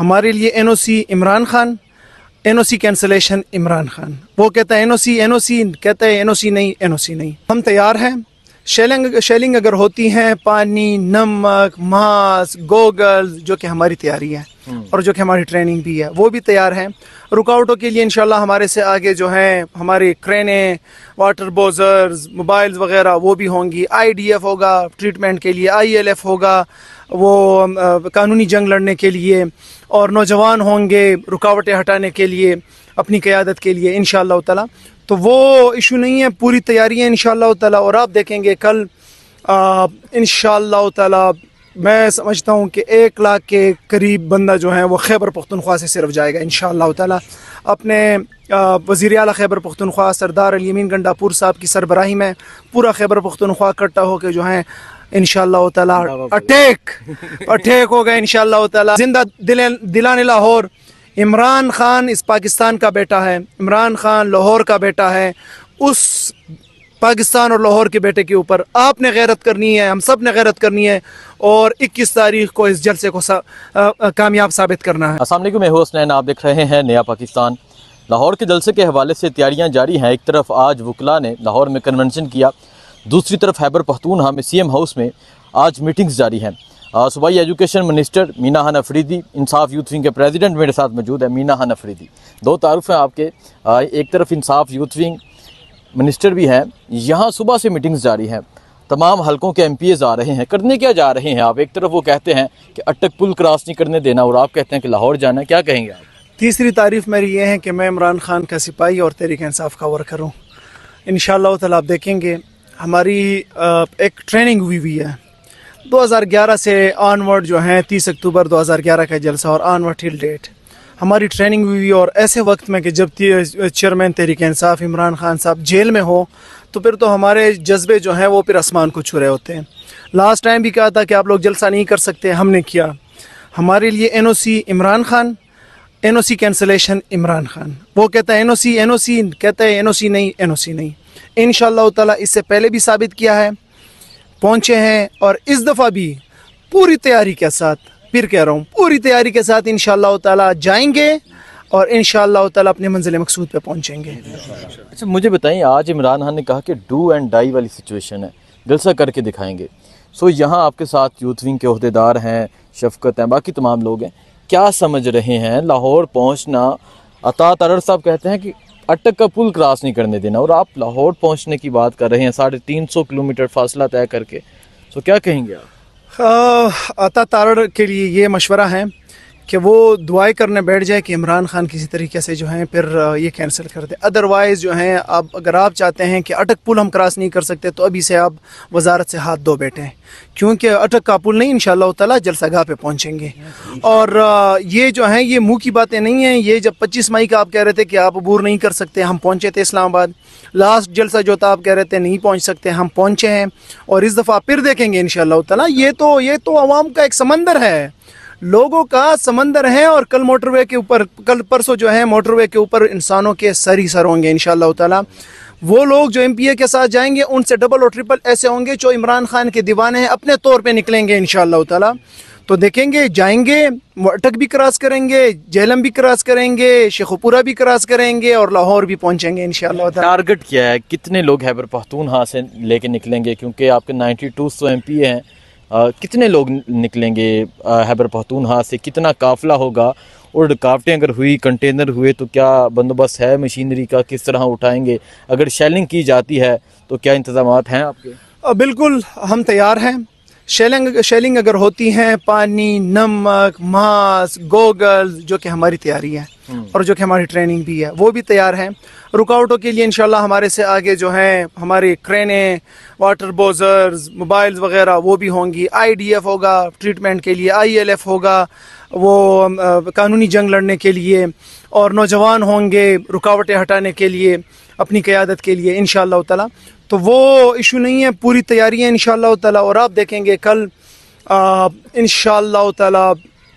हमारे लिए N O C Imran Khan N O C cancellation Imran Khan वो कहता है N O C N O सी कहता है एन ओ सी नहीं एन ओ सी नहीं हम तैयार हैं शेलिंग शेलिंग अगर होती हैं पानी नमक मांस गोगल जो कि हमारी तैयारी है हम्म। और जो कि हमारी ट्रेनिंग भी है वो भी तैयार है रुकावटों के लिए इनशाला हमारे से आगे जो हैं हमारी क्रेनें वाटर बोजर्स मोबाइल्स वगैरह वो भी होंगी आईडीएफ होगा ट्रीटमेंट के लिए आईएलएफ होगा वो कानूनी जंग लड़ने के लिए और नौजवान होंगे रुकावटें हटाने के लिए अपनी क़्यादत के लिए इन शाह तो वो इशू नहीं है पूरी तैयारी है इन ताला और आप देखेंगे कल इन ताला मैं समझता हूँ कि एक लाख के करीब बंदा जो है वो खैबर पख्तनख्वा से सिर्फ जाएगा इन ताला अपने वज़ी अल खैबर पख्तनख्वा सरदार अलीमिन गंडापुर साहब की सरबराही में पूरा खैबर पख्तनख्वा इकट्ठा होकर जो है इन ताला अटैक अटैक होगा इन ताला जिंदा दिलाने लाहौर इमरान ख़ान इस पाकिस्तान का बेटा है इमरान ख़ान लाहौर का बेटा है उस पाकिस्तान और लाहौर के बेटे के ऊपर आपने गैरत करनी है हम सब ने गैरत करनी है और 21 तारीख को इस जलसे को सा, कामयाब साबित करना है असल मैं हुसनैन आप देख रहे हैं नया पाकिस्तान लाहौर के जलसे के हवाले से तैयारियाँ जारी हैं एक तरफ आज वकला ने लाहौर में कन्वेंशन किया दूसरी तरफ हैबर पहतून में सी एम हाउस में आज मीटिंग्स जारी हैं सूबाई एजुकेशन मिनिस्टर मीना हन अफरीदी इंसाफ यूथ विंग के प्रेसिडेंट मेरे साथ मौजूद है मीना हन अफरीदी दो तारुफ हैं आपके एक तरफ इंसाफ यूथ विंग मिनिस्टर भी हैं यहाँ सुबह से मीटिंग्स जारी हैं तमाम हलकों के एम आ रहे हैं करने क्या जा रहे हैं आप एक तरफ वो कहते हैं कि अटक पुल क्रॉस नहीं करने देना और आप कहते हैं कि लाहौर जाना क्या कहेंगे आप तीसरी तारीफ मेरी ये है कि मैं इमरान खान का सिपाही और तहरीक इंसाफ का वर्कर हूँ इन शाह आप देखेंगे हमारी एक ट्रेनिंग हुई हुई है 2011 से ऑनवर्ड जो हैं 30 अक्टूबर 2011 का जलसा और ऑनवर्ड टिल डेट हमारी ट्रेनिंग हुई हुई और ऐसे वक्त में कि जब चेयरमैन तहरीक इंसाफ इमरान खान साहब जेल में हो तो फिर तो हमारे जज्बे जो हैं वो फिर आसमान को छू रहे होते हैं लास्ट टाइम भी कहा था कि आप लोग जलसा नहीं कर सकते हमने किया हमारे लिए N O C Imran Khan N O C cancellation Imran Khan वो कहता है N O C N O सी कहता है एन ओ सी नहीं एन ओ सी नहीं इन तला इससे पहले भी साबित किया है पहुँचे हैं और इस दफ़ा भी पूरी तैयारी के साथ फिर कह रहा हूँ पूरी तैयारी के साथ इन ताला जाएंगे और इन ताला अपने मंजिल मकसूद पर पहुँचेंगे अच्छा मुझे बताइए आज इमरान खान ने कहा कि डू एंड डाई वाली सिचुएशन है जलसा करके दिखाएंगे सो यहाँ आपके साथ यूथ विंग के अहदेदार हैं शफकत हैं बाकी तमाम लोग हैं क्या समझ रहे हैं लाहौर पहुँचना अता तरर साहब कहते हैं कि अटक का पुल क्रॉस नहीं करने देना और आप लाहौर पहुंचने की बात कर रहे हैं साढ़े तीन सौ किलोमीटर फासला तय करके तो क्या कहेंगे आप अता हाँ, तार के लिए ये मशवरा है कि वो दुआएं करने बैठ जाए कि इमरान खान किसी तरीके से जो है फिर ये कैंसिल कर दे अदरवाइज़ जो है अब अगर आप चाहते हैं कि अटक पुल हम क्रॉस नहीं कर सकते तो अभी से आप वजारत से हाथ धो बैठे हैं क्योंकि अटक का पुल नहीं इन ताला जलसगा पे पहुंचेंगे और ये जो है ये मुँह की बातें नहीं हैं ये जब पच्चीस मई का आप कह रहे थे कि आप अबूर नहीं कर सकते हम पहुँचे थे इस्लामाबाद लास्ट जलसा जो था आप कह रहे थे नहीं पहुँच सकते हम पहुँचे हैं और इस दफ़ा फिर देखेंगे इन ताला ये तो ये तो आवाम का एक समंदर है लोगों का समंदर है और कल मोटरवे के ऊपर कल परसों जो है मोटरवे के ऊपर इंसानों के सर ही सर होंगे इन ताला वो लोग जो एम पी ए के साथ जाएंगे उनसे डबल और ट्रिपल ऐसे होंगे जो इमरान खान के दीवाने हैं अपने तौर पर निकलेंगे इन ताला तो देखेंगे जाएंगे अटक भी क्रॉस करेंगे जेलम भी क्रॉस करेंगे शेखपुरा भी क्रॉस करेंगे और लाहौर भी पहुंचेंगे इन टारगेट क्या है कितने लोग हैबर पख्तूनहा से लेके निकलेंगे क्योंकि आपके 92 सौ एम पी हैं कितने लोग निकलेंगे हैबर हाथ से कितना काफिला होगा और रुकावटें अगर हुई कंटेनर हुए तो क्या बंदोबस्त है मशीनरी का किस तरह उठाएंगे अगर शेलिंग की जाती है तो क्या इंतजाम हैं आपके बिल्कुल हम तैयार हैं शेलिंग शेलिंग अगर होती हैं पानी नमक मांस गोगल जो कि हमारी तैयारी है हम्म। और जो कि हमारी ट्रेनिंग भी है वो भी तैयार है रुकावटों के लिए इनशाला हमारे से आगे जो हैं हमारी क्रेने वाटर बोजर्स मोबाइल्स वगैरह वो भी होंगी आईडीएफ होगा ट्रीटमेंट के लिए आईएलएफ होगा वो आ, कानूनी जंग लड़ने के लिए और नौजवान होंगे रुकावटें हटाने के लिए अपनी क़्यादत के लिए इन शाह तो वो इशू नहीं है पूरी तैयारी है इन ताला और आप देखेंगे कल इन ताला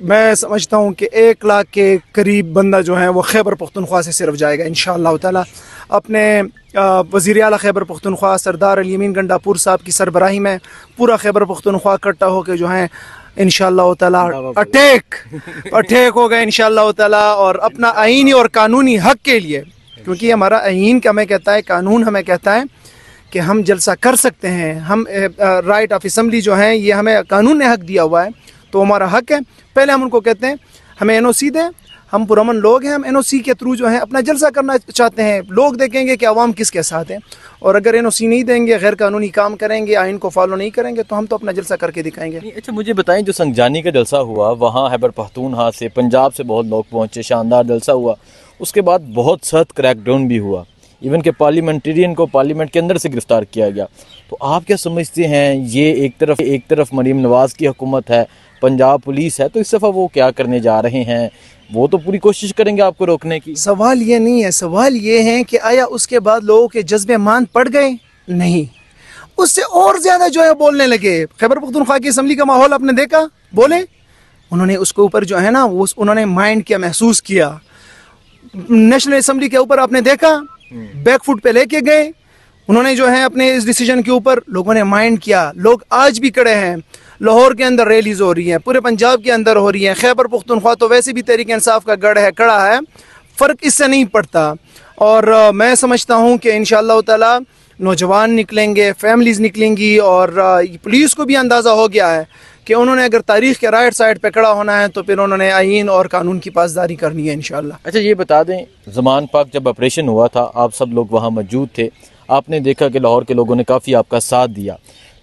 मैं समझता हूँ कि एक लाख के करीब बंदा जो है वो खैबर पख्तनख्वा से सिर्फ जाएगा इन ताला अपने वज़ी अल खैबर पख्तनख्वा सरदार अलीमिन गंडापुर साहब की सरबराही में पूरा खैबर पख्तनख्वा इकट्ठा होकर जो है इन ताला अटैक अटैक होगा इन ताला और अपना आइनी और कानूनी हक के लिए क्योंकि हमारा आइन हमें कहता है कानून हमें कहता है कि हम जलसा कर सकते हैं हम राइट ऑफ इसम्बली जो है ये हमें कानून ने हक दिया हुआ है तो हमारा हक है पहले हम उनको कहते हैं हमें एन ओ सी दें हम पुरमन लोग हैं हम एन ओ सी के थ्रू जो है अपना जलसा करना चाहते हैं लोग देखेंगे कि आवाम किसके साथ हैं और अगर एन ओ सी नहीं देंगे गैर कानूनी काम करेंगे आइन को फॉलो नहीं करेंगे तो हम तो अपना जलसा करके दिखाएंगे अच्छा मुझे बताएं जो संगजानी का जलसा हुआ वहाँ हैबर हाथ से पंजाब से बहुत लोग पहुँचे शानदार जलसा हुआ उसके बाद बहुत सख्त क्रैकडाउन भी हुआ इवन के पार्लियामेंटेरियन को पार्लियामेंट के अंदर से गिरफ्तार किया गया तो आप क्या समझते हैं ये एक तरफ एक तरफ मरीम नवाज़ की हुकूमत है पंजाब पुलिस है तो इस दफ़ा वो क्या करने जा रहे हैं वो तो पूरी कोशिश करेंगे आपको रोकने की सवाल ये नहीं है सवाल ये है कि आया उसके बाद लोगों के जज्बे मान पड़ गए नहीं उससे और ज़्यादा जो है बोलने लगे खैबर पख्तनख्वा की असम्बली का माहौल आपने देखा बोले उन्होंने उसके ऊपर जो है ना उन्होंने माइंड किया महसूस किया नेशनल असम्बली के ऊपर आपने देखा बैकफुट पे लेके गए उन्होंने जो है अपने इस डिसीजन के ऊपर लोगों ने माइंड किया लोग आज भी कड़े हैं लाहौर के अंदर रैलीज हो रही हैं पूरे पंजाब के अंदर हो रही हैं खैबर पुख्तनख्वा तो वैसे भी तहरीक इंसाफ का गढ़ है कड़ा है फ़र्क इससे नहीं पड़ता और मैं समझता हूँ कि इन ताला नौजवान निकलेंगे फैमिलीज़ निकलेंगी और पुलिस को भी अंदाज़ा हो गया है कि उन्होंने अगर तारीख के राइट साइड पे खड़ा होना है तो फिर उन्होंने आइन और कानून की पासदारी करनी है इनशाला अच्छा ये बता दें जमान पाक जब ऑपरेशन हुआ था आप सब लोग वहाँ मौजूद थे आपने देखा कि लाहौर के लोगों ने काफ़ी आपका साथ दिया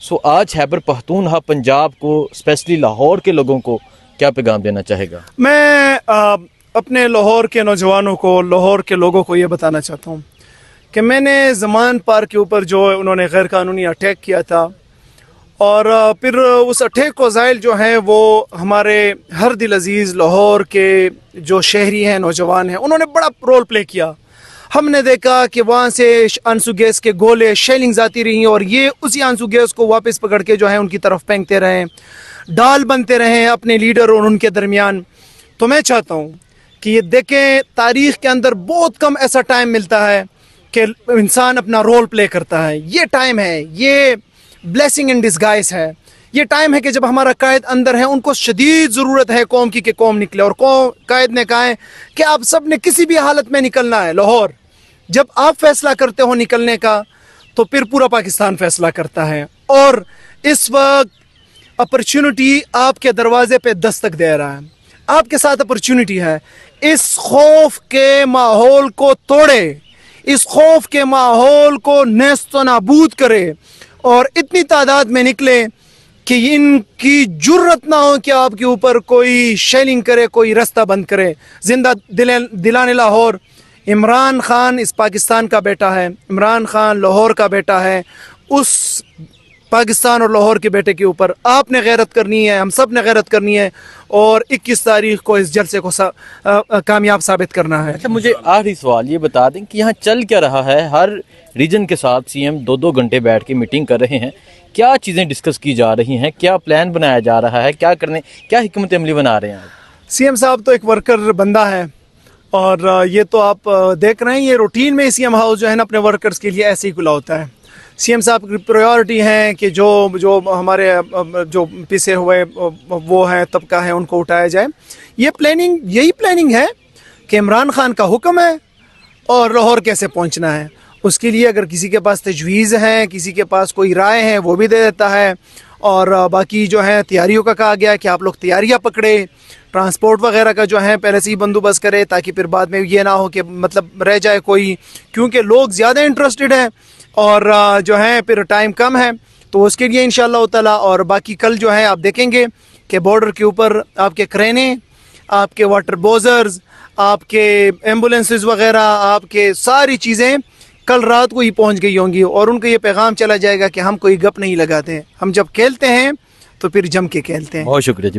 सो आज हैबर हा पंजाब को स्पेशली लाहौर के लोगों को क्या पैगाम देना चाहेगा मैं आ, अपने लाहौर के नौजवानों को लाहौर के लोगों को ये बताना चाहता हूँ कि मैंने जमान पार्क के ऊपर जो उन्होंने गैर कानूनी अटैक किया था और फिर उस अठेक कोज़ाइल जो हैं वो हमारे हर दिल अजीज़ लाहौर के जो शहरी हैं नौजवान हैं उन्होंने बड़ा रोल प्ले किया हमने देखा कि वहाँ से आंसू गैस के गोले शेलिंग आती रहीं और ये उसी आंसू गैस को वापस पकड़ के जो है उनकी तरफ फेंकते रहें डाल बनते रहें अपने लीडर और उनके दरमियान तो मैं चाहता हूँ कि ये देखें तारीख़ के अंदर बहुत कम ऐसा टाइम मिलता है कि इंसान अपना रोल प्ले करता है ये टाइम है ये ब्लेसिंग इन डिस्गाइज है ये टाइम है कि जब हमारा कायद अंदर है उनको शदीद ज़रूरत है कौम की कि कौम निकले और कौम कायद ने कहा है कि आप सब ने किसी भी हालत में निकलना है लाहौर जब आप फैसला करते हो निकलने का तो फिर पूरा पाकिस्तान फैसला करता है और इस वक्त अपॉर्चुनिटी आपके दरवाजे पे दस्तक दे रहा है आपके साथ अपॉर्चुनिटी है इस खौफ के माहौल को तोड़े इस खौफ के माहौल को नेस्त नाबूद करे और इतनी तादाद में निकले कि इनकी जरूरत ना हो कि आपके ऊपर कोई शेलिंग करे कोई रास्ता बंद करे जिंदा दिल दिलाने लाहौर इमरान खान इस पाकिस्तान का बेटा है इमरान खान लाहौर का बेटा है उस पाकिस्तान और लाहौर के बेटे के ऊपर आपने गैरत करनी है हम सब ने गैरत करनी है और 21 तारीख को इस जलसे को सा, कामयाब साबित करना है अच्छा मुझे आखिरी सवाल ये बता दें कि यहाँ चल क्या रहा है हर रीजन के साथ सीएम दो दो घंटे बैठ के मीटिंग कर रहे हैं क्या चीज़ें डिस्कस की जा रही हैं क्या प्लान बनाया जा रहा है क्या करने क्या हमत अमली बना रहे हैं एम साहब तो एक वर्कर बंदा है और ये तो आप देख रहे हैं ये रूटीन में एम हाउस जो है ना अपने वर्कर्स के लिए ऐसे ही खुला होता है सीएम साहब की प्रायोरिटी हैं कि जो जो हमारे जो पिसे हुए वो हैं तबका है उनको उठाया जाए ये प्लानिंग यही प्लानिंग है कि इमरान खान का हुक्म है और लाहौर कैसे पहुंचना है उसके लिए अगर किसी के पास तजवीज़ है किसी के पास कोई राय है वो भी दे देता है और बाकी जो है तैयारियों का कहा गया कि आप लोग तैयारियां पकड़े ट्रांसपोर्ट वगैरह का जो है पहले से ही बंदोबस्त करें ताकि फिर बाद में ये ना हो कि मतलब रह जाए कोई क्योंकि लोग ज़्यादा इंटरेस्टेड हैं और जो है फिर टाइम कम है तो उसके लिए इन ताला और बाकी कल जो है आप देखेंगे कि बॉर्डर के ऊपर आपके करेने आपके वाटर बोजर्स आपके एम्बुलेंसेज वगैरह आपके सारी चीज़ें कल रात को ही पहुंच गई होंगी और उनको ये पैगाम चला जाएगा कि हम कोई गप नहीं लगाते हम जब खेलते हैं तो फिर जम के खेलते हैं बहुत शुक्रिया